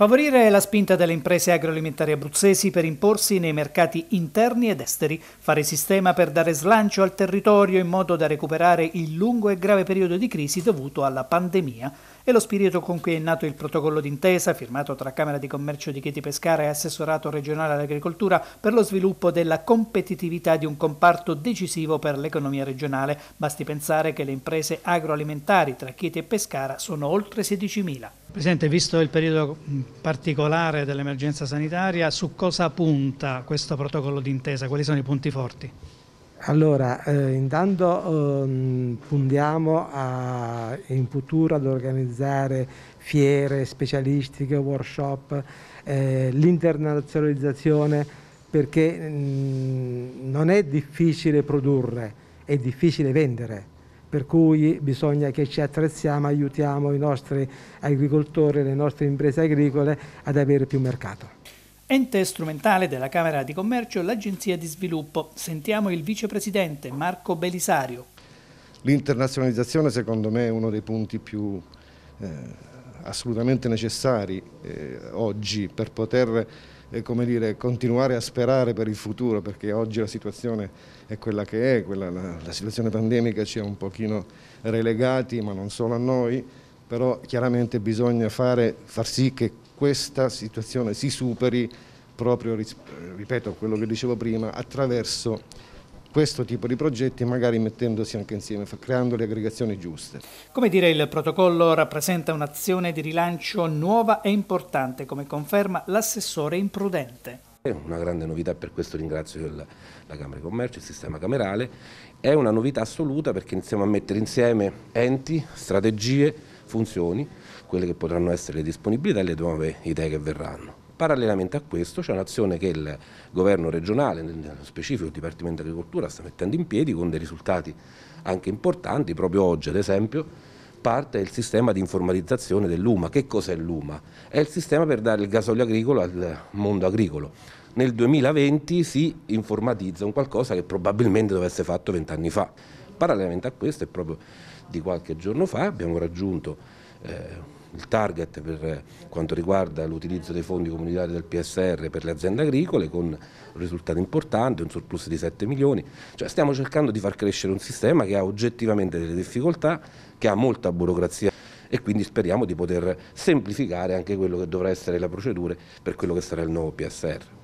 Favorire la spinta delle imprese agroalimentari abruzzesi per imporsi nei mercati interni ed esteri, fare sistema per dare slancio al territorio in modo da recuperare il lungo e grave periodo di crisi dovuto alla pandemia e lo spirito con cui è nato il protocollo d'intesa firmato tra Camera di Commercio di Chieti Pescara e Assessorato regionale all'agricoltura per lo sviluppo della competitività di un comparto decisivo per l'economia regionale. Basti pensare che le imprese agroalimentari tra Chieti e Pescara sono oltre 16.000. Presidente, visto il periodo particolare dell'emergenza sanitaria, su cosa punta questo protocollo d'intesa? Quali sono i punti forti? Allora, eh, intanto eh, puntiamo a, in futuro ad organizzare fiere specialistiche, workshop, eh, l'internazionalizzazione perché mh, non è difficile produrre, è difficile vendere per cui bisogna che ci attrezziamo, aiutiamo i nostri agricoltori, le nostre imprese agricole ad avere più mercato. Ente strumentale della Camera di Commercio l'Agenzia di Sviluppo. Sentiamo il vicepresidente Marco Belisario. L'internazionalizzazione secondo me è uno dei punti più eh, assolutamente necessari eh, oggi per poter come dire, continuare a sperare per il futuro perché oggi la situazione è quella che è, quella, la, la, situazione pandemica ci ha un pochino relegati ma non solo a noi, però chiaramente bisogna fare, far sì che questa situazione si superi proprio, ripeto quello che dicevo prima, attraverso questo tipo di progetti magari mettendosi anche insieme, creando le aggregazioni giuste. Come dire, il protocollo rappresenta un'azione di rilancio nuova e importante, come conferma l'assessore imprudente. È una grande novità, per questo ringrazio la Camera di Commercio, il sistema camerale, è una novità assoluta perché iniziamo a mettere insieme enti, strategie, funzioni, quelle che potranno essere le disponibilità e le nuove idee che verranno. Parallelamente a questo c'è un'azione che il governo regionale, nello specifico il Dipartimento di Agricoltura, sta mettendo in piedi con dei risultati anche importanti. Proprio oggi, ad esempio, parte il sistema di informatizzazione dell'UMA. Che cos'è l'UMA? È il sistema per dare il gasolio agricolo al mondo agricolo. Nel 2020 si informatizza un qualcosa che probabilmente dovesse essere fatto vent'anni fa. Parallelamente a questo, e proprio di qualche giorno fa, abbiamo raggiunto eh, il target per quanto riguarda l'utilizzo dei fondi comunitari del PSR per le aziende agricole con un risultato importante, un surplus di 7 milioni, cioè stiamo cercando di far crescere un sistema che ha oggettivamente delle difficoltà, che ha molta burocrazia e quindi speriamo di poter semplificare anche quello che dovrà essere la procedura per quello che sarà il nuovo PSR.